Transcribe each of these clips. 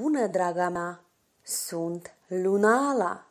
bună, draga mea! Sunt Lunala!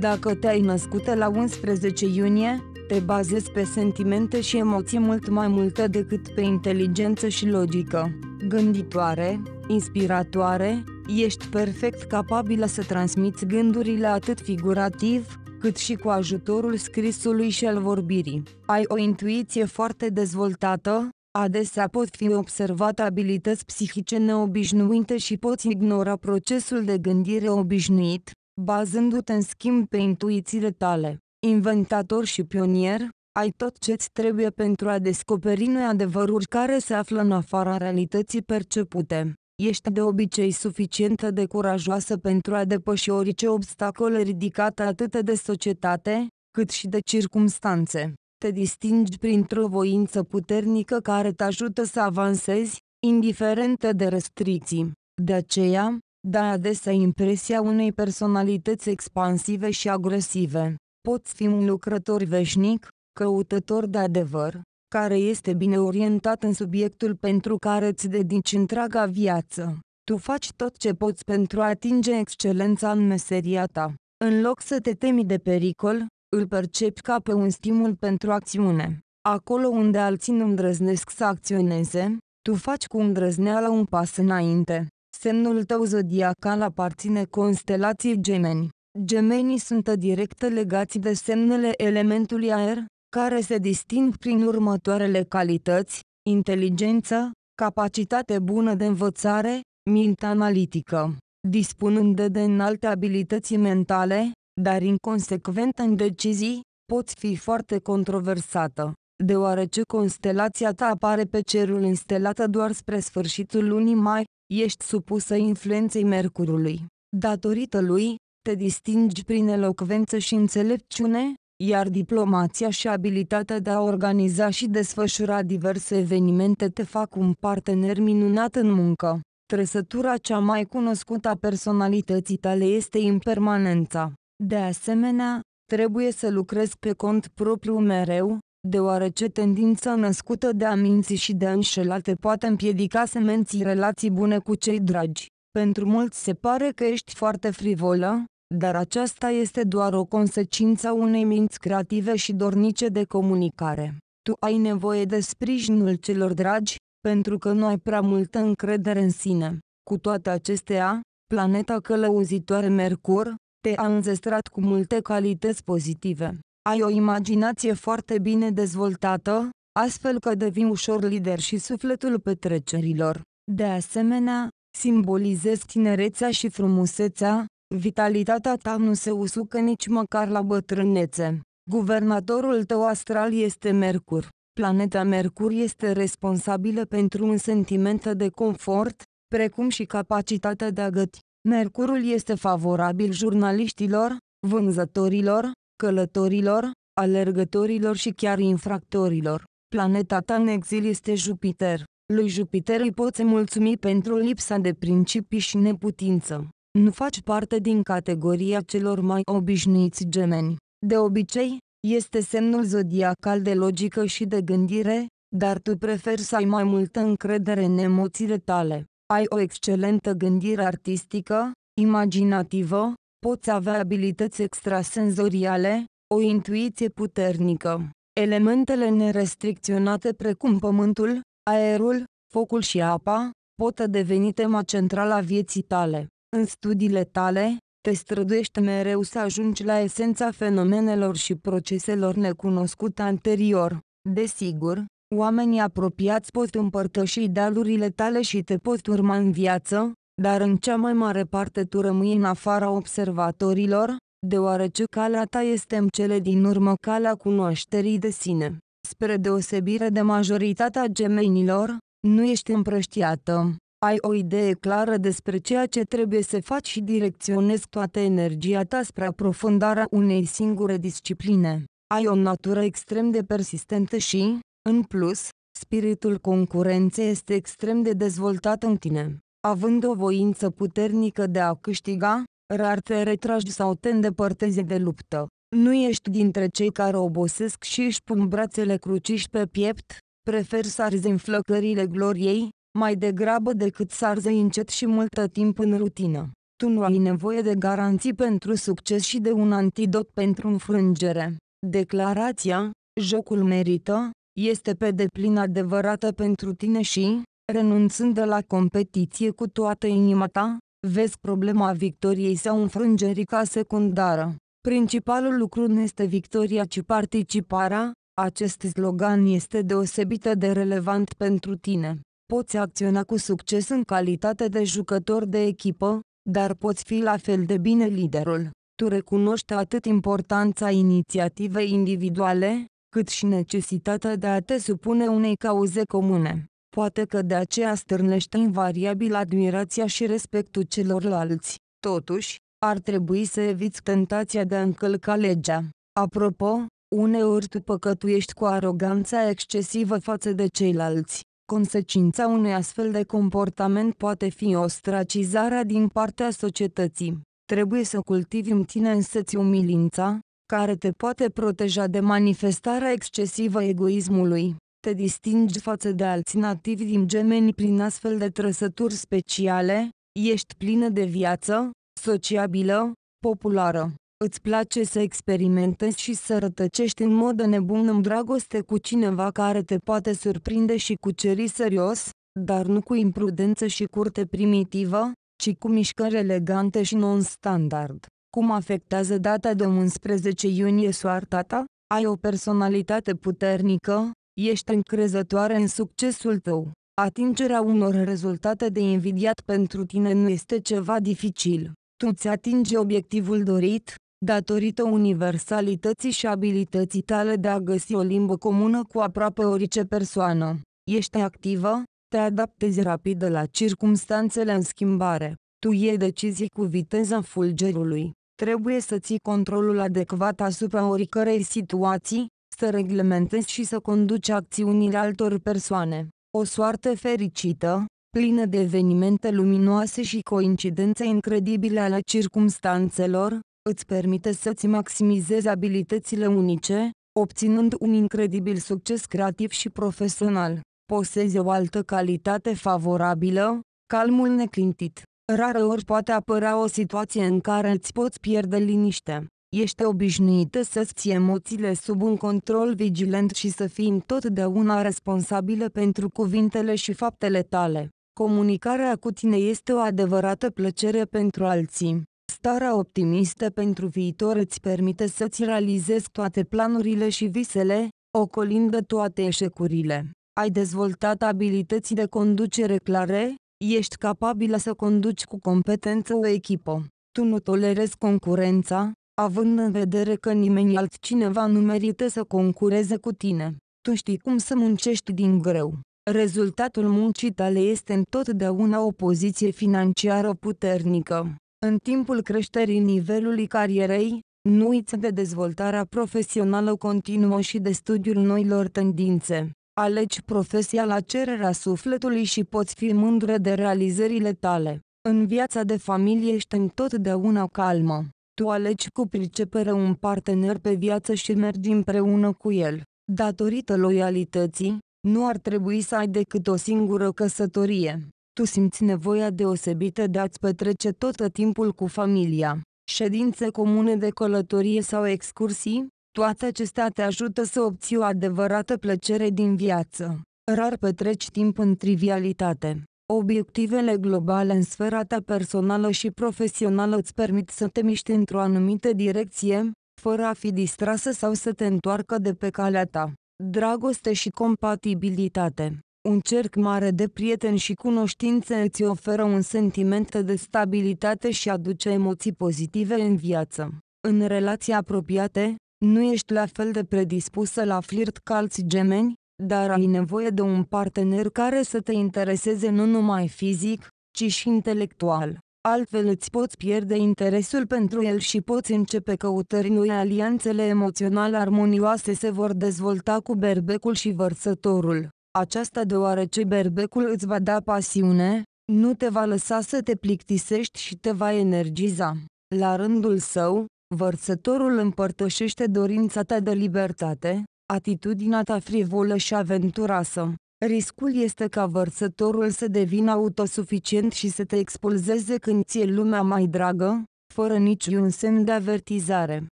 Dacă te-ai născut la 11 iunie, te bazezi pe sentimente și emoții mult mai multe decât pe inteligență și logică. Gânditoare, inspiratoare, ești perfect capabilă să transmiți gândurile atât figurativ, cât și cu ajutorul scrisului și al vorbirii. Ai o intuiție foarte dezvoltată, Adesea pot fi observate abilități psihice neobișnuite și poți ignora procesul de gândire obișnuit, bazându-te în schimb pe intuițiile tale. Inventator și pionier, ai tot ce-ți trebuie pentru a descoperi noi adevăruri care se află în afara realității percepute. Ești de obicei suficient de curajoasă pentru a depăși orice obstacol ridicat atât de societate, cât și de circumstanțe te distingi printr-o voință puternică care te ajută să avansezi, indiferent de restricții. De aceea, dai adesea impresia unei personalități expansive și agresive. Poți fi un lucrător veșnic, căutător de adevăr, care este bine orientat în subiectul pentru care îți dedici întreaga viață. Tu faci tot ce poți pentru a atinge excelența în meseria ta. În loc să te temi de pericol, îl percepi ca pe un stimul pentru acțiune. Acolo unde alții nu îndrăznesc să acționeze, tu faci cu îndrăzneală un pas înainte. Semnul tău zodiacal aparține constelației gemeni. Gemenii sunt direct legați de semnele elementului aer, care se disting prin următoarele calități, inteligență, capacitate bună de învățare, minte analitică. Dispunând de, de înalte abilități mentale, dar inconsecventă în decizii, poți fi foarte controversată, deoarece constelația ta apare pe cerul înstelată doar spre sfârșitul lunii mai, ești supusă influenței Mercurului. Datorită lui, te distingi prin elocvență și înțelepciune, iar diplomația și abilitatea de a organiza și desfășura diverse evenimente te fac un partener minunat în muncă. Trăsătura cea mai cunoscută a personalității tale este impermanența. De asemenea, trebuie să lucrez pe cont propriu mereu, deoarece tendința născută de a minți și de a înșela te poate împiedica să menții relații bune cu cei dragi. Pentru mulți se pare că ești foarte frivolă, dar aceasta este doar o consecință a unei minți creative și dornice de comunicare. Tu ai nevoie de sprijinul celor dragi, pentru că nu ai prea multă încredere în sine. Cu toate acestea, planeta călăuzitoare Mercur, te-a înzestrat cu multe calități pozitive. Ai o imaginație foarte bine dezvoltată, astfel că devii ușor lider și sufletul petrecerilor. De asemenea, simbolizezi tinerețea și frumusețea, vitalitatea ta nu se usucă nici măcar la bătrânețe. Guvernatorul tău astral este Mercur. Planeta Mercur este responsabilă pentru un sentiment de confort, precum și capacitatea de a găti. Mercurul este favorabil jurnaliștilor, vânzătorilor, călătorilor, alergătorilor și chiar infractorilor. Planeta ta în exil este Jupiter. Lui Jupiter îi poți mulțumi pentru lipsa de principii și neputință. Nu faci parte din categoria celor mai obișnuiți gemeni. De obicei, este semnul zodiacal de logică și de gândire, dar tu preferi să ai mai multă încredere în emoțiile tale ai o excelentă gândire artistică, imaginativă, poți avea abilități extrasenzoriale, o intuiție puternică. Elementele nerestricționate precum pământul, aerul, focul și apa, pot deveni tema centrală a vieții tale. În studiile tale, te străduiești mereu să ajungi la esența fenomenelor și proceselor necunoscute anterior. Desigur, Oamenii apropiați pot împărtăși idealurile tale și te pot urma în viață, dar în cea mai mare parte tu rămâi în afara observatorilor, deoarece calea ta este în cele din urmă calea cunoașterii de sine. Spre deosebire de majoritatea gemenilor, nu ești împrăștiată. Ai o idee clară despre ceea ce trebuie să faci și direcționezi toată energia ta spre aprofundarea unei singure discipline. Ai o natură extrem de persistentă și, în plus, spiritul concurenței este extrem de dezvoltat în tine. Având o voință puternică de a câștiga, rar te retragi sau te îndepărtezi de luptă. Nu ești dintre cei care obosesc și își pun brațele cruciși pe piept, prefer să arzi în flăcările gloriei, mai degrabă decât să arzi încet și multă timp în rutină. Tu nu ai nevoie de garanții pentru succes și de un antidot pentru înfrângere. Declarația, jocul merită, este pe deplin adevărată pentru tine și, renunțând de la competiție cu toată inima ta, vezi problema victoriei sau înfrângerii ca secundară. Principalul lucru nu este victoria, ci participarea. Acest slogan este deosebită de relevant pentru tine. Poți acționa cu succes în calitate de jucător de echipă, dar poți fi la fel de bine liderul. Tu recunoști atât importanța inițiativei individuale, cât și necesitatea de a te supune unei cauze comune. Poate că de aceea stârnește invariabil admirația și respectul celorlalți. Totuși, ar trebui să eviți tentația de a încălca legea. Apropo, uneori tu păcătuiești cu aroganța excesivă față de ceilalți. Consecința unui astfel de comportament poate fi ostracizarea din partea societății. Trebuie să cultivi în tine însăți umilința, care te poate proteja de manifestarea excesivă egoismului. Te distingi față de alți nativi din gemeni prin astfel de trăsături speciale, ești plină de viață, sociabilă, populară. Îți place să experimentezi și să rătăcești în mod nebun în dragoste cu cineva care te poate surprinde și cuceri serios, dar nu cu imprudență și curte primitivă, ci cu mișcări elegante și non-standard. Cum afectează data de 11 iunie soarta ta? Ai o personalitate puternică, ești încrezătoare în succesul tău. Atingerea unor rezultate de invidiat pentru tine nu este ceva dificil. Tu ți atingi obiectivul dorit, datorită universalității și abilității tale de a găsi o limbă comună cu aproape orice persoană. Ești activă, te adaptezi rapid la circumstanțele în schimbare. Tu iei decizii cu viteza fulgerului. Trebuie să ții controlul adecvat asupra oricărei situații, să reglementezi și să conduci acțiunile altor persoane. O soartă fericită, plină de evenimente luminoase și coincidențe incredibile ale circumstanțelor, îți permite să-ți maximizezi abilitățile unice, obținând un incredibil succes creativ și profesional. Posezi o altă calitate favorabilă, calmul neclintit rară ori poate apăra o situație în care îți poți pierde liniște. Ești obișnuită să-ți ții emoțiile sub un control vigilent și să fii întotdeauna responsabilă pentru cuvintele și faptele tale. Comunicarea cu tine este o adevărată plăcere pentru alții. Starea optimistă pentru viitor îți permite să-ți realizezi toate planurile și visele, ocolindă toate eșecurile. Ai dezvoltat abilități de conducere clare, Ești capabilă să conduci cu competență o echipă. Tu nu tolerezi concurența, având în vedere că nimeni altcineva nu merită să concureze cu tine. Tu știi cum să muncești din greu. Rezultatul muncii tale este întotdeauna o poziție financiară puternică. În timpul creșterii nivelului carierei, nu uiți de dezvoltarea profesională continuă și de studiul noilor tendințe. Alegi profesia la cererea sufletului și poți fi mândră de realizările tale. În viața de familie ești întotdeauna calmă. Tu alegi cu pricepere un partener pe viață și mergi împreună cu el. Datorită loialității, nu ar trebui să ai decât o singură căsătorie. Tu simți nevoia deosebită de a-ți petrece tot timpul cu familia. Ședințe comune de călătorie sau excursii, toate acestea te ajută să obții o adevărată plăcere din viață. Rar petreci timp în trivialitate. Obiectivele globale în sfera ta personală și profesională îți permit să te miști într-o anumită direcție, fără a fi distrasă sau să te întoarcă de pe calea ta. Dragoste și compatibilitate un cerc mare de prieteni și cunoștințe îți oferă un sentiment de stabilitate și aduce emoții pozitive în viață. În relații apropiate, nu ești la fel de predispusă la flirt ca alți gemeni, dar ai nevoie de un partener care să te intereseze nu numai fizic, ci și intelectual. Altfel îți poți pierde interesul pentru el și poți începe căutări noi. Alianțele emoțional armonioase se vor dezvolta cu berbecul și vărsătorul. Aceasta deoarece berbecul îți va da pasiune, nu te va lăsa să te plictisești și te va energiza. La rândul său, Vărsătorul împărtășește dorința ta de libertate, atitudinea ta frivolă și aventuroasă. Riscul este ca vărsătorul să devină autosuficient și să te expulzeze când ți-e lumea mai dragă, fără niciun semn de avertizare.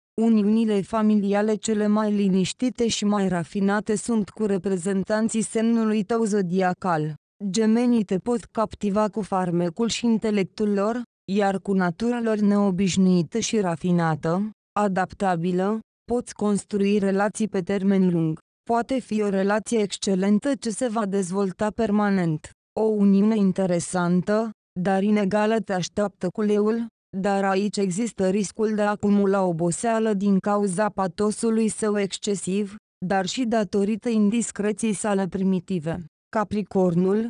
Uniunile familiale cele mai liniștite și mai rafinate sunt cu reprezentanții semnului tău zodiacal. Gemenii te pot captiva cu farmecul și intelectul lor, iar cu natura lor neobișnuită și rafinată, adaptabilă, poți construi relații pe termen lung. Poate fi o relație excelentă ce se va dezvolta permanent. O uniune interesantă, dar inegală te așteaptă leul, dar aici există riscul de a acumula oboseală din cauza patosului său excesiv, dar și datorită indiscreției sale primitive. Capricornul,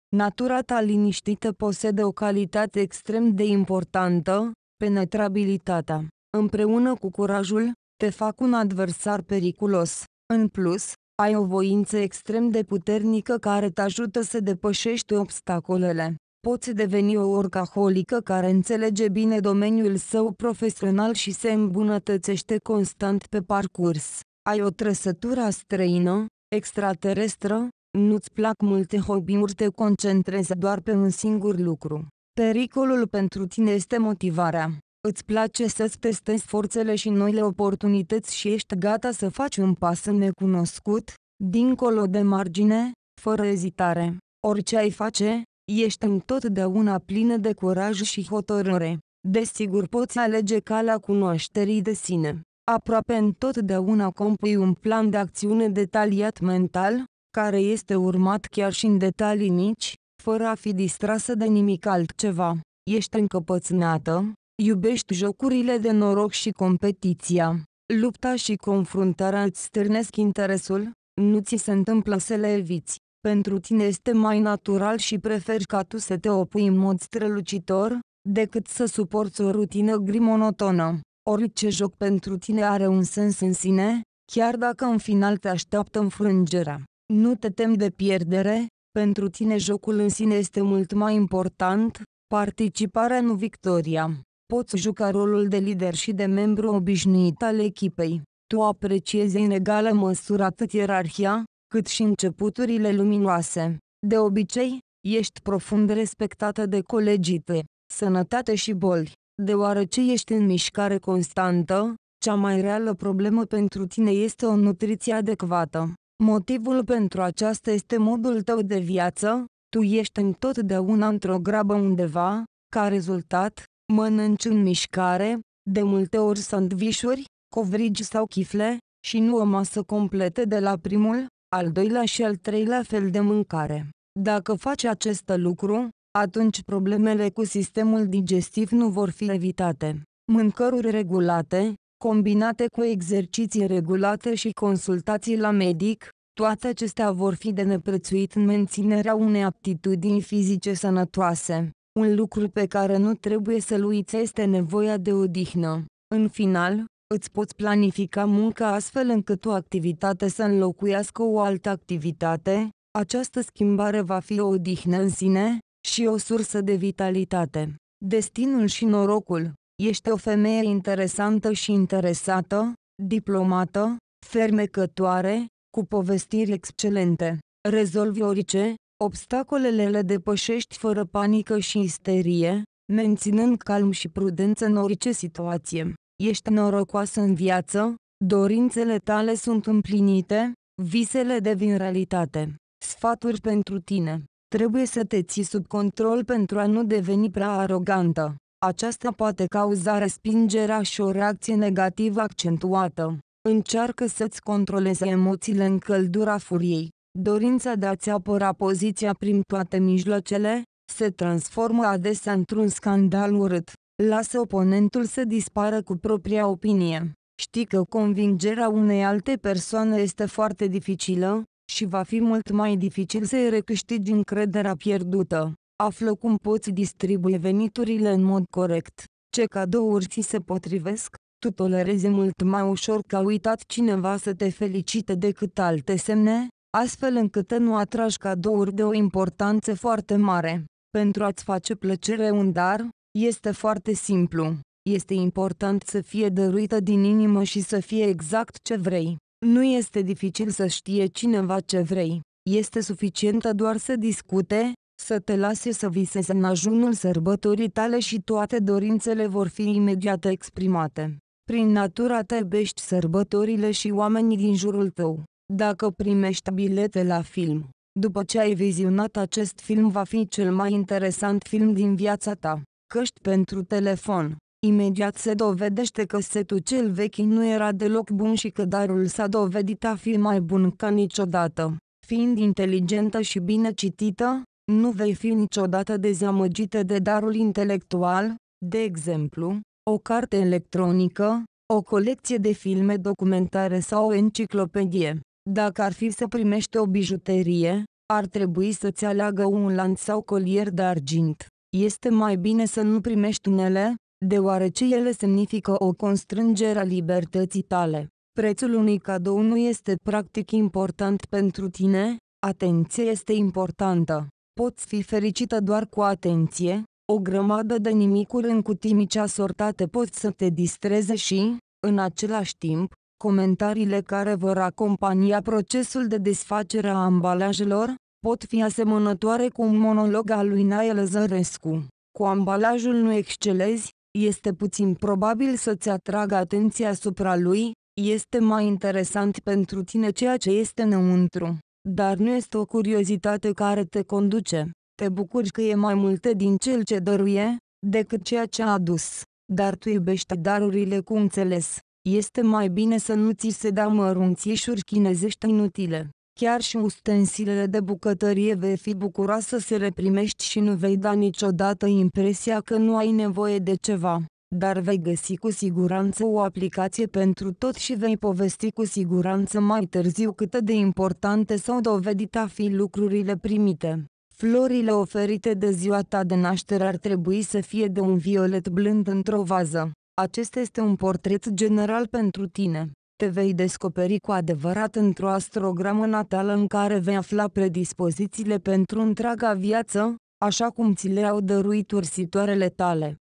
Natura ta liniștită posedă o calitate extrem de importantă, penetrabilitatea. Împreună cu curajul, te fac un adversar periculos. În plus, ai o voință extrem de puternică care te ajută să depășești obstacolele. Poți deveni o orcaholică care înțelege bine domeniul său profesional și se îmbunătățește constant pe parcurs. Ai o trăsătură străină, extraterestră, nu-ți plac multe hobby-uri, te concentrezi doar pe un singur lucru. Pericolul pentru tine este motivarea. Îți place să-ți testezi forțele și noile oportunități și ești gata să faci un pas în necunoscut, dincolo de margine, fără ezitare. Orice ai face, ești întotdeauna plină de curaj și hotărâre. Desigur poți alege calea cunoașterii de sine. Aproape întotdeauna compui un plan de acțiune detaliat mental, care este urmat chiar și în detalii mici, fără a fi distrasă de nimic altceva. Ești încăpățânată, iubești jocurile de noroc și competiția. Lupta și confruntarea îți stârnesc interesul, nu ți se întâmplă să le eviți. Pentru tine este mai natural și preferi ca tu să te opui în mod strălucitor, decât să suporți o rutină grimonotonă. Orice joc pentru tine are un sens în sine, chiar dacă în final te așteaptă înfrângerea. Nu te tem de pierdere, pentru tine jocul în sine este mult mai important, participarea nu victoria. Poți juca rolul de lider și de membru obișnuit al echipei. Tu apreciezi în egală măsură atât ierarhia, cât și începuturile luminoase. De obicei, ești profund respectată de colegii tăi. Sănătate și boli. Deoarece ești în mișcare constantă, cea mai reală problemă pentru tine este o nutriție adecvată. Motivul pentru aceasta este modul tău de viață, tu ești întotdeauna într-o grabă undeva, ca rezultat, mănânci în mișcare, de multe ori sandvișuri, covrigi sau chifle, și nu o masă completă de la primul, al doilea și al treilea fel de mâncare. Dacă faci acest lucru, atunci problemele cu sistemul digestiv nu vor fi evitate. Mâncăruri regulate, combinate cu exerciții regulate și consultații la medic, toate acestea vor fi de neprețuit în menținerea unei aptitudini fizice sănătoase. Un lucru pe care nu trebuie să-l uiți este nevoia de odihnă. În final, îți poți planifica munca astfel încât o activitate să înlocuiască o altă activitate, această schimbare va fi o odihnă în sine și o sursă de vitalitate. Destinul și norocul Ești o femeie interesantă și interesată, diplomată, fermecătoare, cu povestiri excelente. Rezolvi orice, obstacolele le depășești fără panică și isterie, menținând calm și prudență în orice situație. Ești norocoasă în viață, dorințele tale sunt împlinite, visele devin realitate. Sfaturi pentru tine. Trebuie să te ții sub control pentru a nu deveni prea arogantă. Aceasta poate cauza respingerea și o reacție negativă accentuată. Încearcă să-ți controleze emoțiile în căldura furiei. Dorința de a-ți apăra poziția prin toate mijloacele, se transformă adesea într-un scandal urât. Lasă oponentul să dispară cu propria opinie. Știi că convingerea unei alte persoane este foarte dificilă și va fi mult mai dificil să-i recâștigi încrederea pierdută. Află cum poți distribui veniturile în mod corect, ce cadouri ți se potrivesc, tu tolerezi mult mai ușor că a uitat cineva să te felicite decât alte semne, astfel încât nu atragi cadouri de o importanță foarte mare. Pentru a-ți face plăcere un dar, este foarte simplu. Este important să fie dăruită din inimă și să fie exact ce vrei. Nu este dificil să știe cineva ce vrei. Este suficientă doar să discute, să te lase să visezi în ajunul sărbătorii tale și toate dorințele vor fi imediat exprimate. Prin natura ta iubești sărbătorile și oamenii din jurul tău. Dacă primești bilete la film, după ce ai vizionat acest film va fi cel mai interesant film din viața ta. Căști pentru telefon. Imediat se dovedește că setul cel vechi nu era deloc bun și că darul s-a dovedit a fi mai bun ca niciodată. Fiind inteligentă și bine citită, nu vei fi niciodată dezamăgită de darul intelectual, de exemplu, o carte electronică, o colecție de filme documentare sau o enciclopedie. Dacă ar fi să primești o bijuterie, ar trebui să-ți aleagă un lanț sau colier de argint. Este mai bine să nu primești unele, deoarece ele semnifică o constrângere a libertății tale. Prețul unui cadou nu este practic important pentru tine, Atenție este importantă. Poți fi fericită doar cu atenție, o grămadă de nimicuri în cutii asortate pot să te distreze și, în același timp, comentariile care vor acompania procesul de desfacere a ambalajelor, pot fi asemănătoare cu un monolog al lui Nael Zărescu. Cu ambalajul nu excelezi, este puțin probabil să-ți atragă atenția asupra lui, este mai interesant pentru tine ceea ce este înăuntru dar nu este o curiozitate care te conduce. Te bucuri că e mai multe din cel ce dăruie, decât ceea ce a adus, dar tu iubești darurile cu înțeles. Este mai bine să nu ți se dea mărunțișuri chinezești inutile. Chiar și ustensilele de bucătărie vei fi bucuroasă să se reprimești și nu vei da niciodată impresia că nu ai nevoie de ceva dar vei găsi cu siguranță o aplicație pentru tot și vei povesti cu siguranță mai târziu cât de importante s-au dovedit a fi lucrurile primite. Florile oferite de ziua ta de naștere ar trebui să fie de un violet blând într-o vază. Acesta este un portret general pentru tine. Te vei descoperi cu adevărat într-o astrogramă natală în care vei afla predispozițiile pentru întreaga viață, așa cum ți le-au dăruit ursitoarele tale.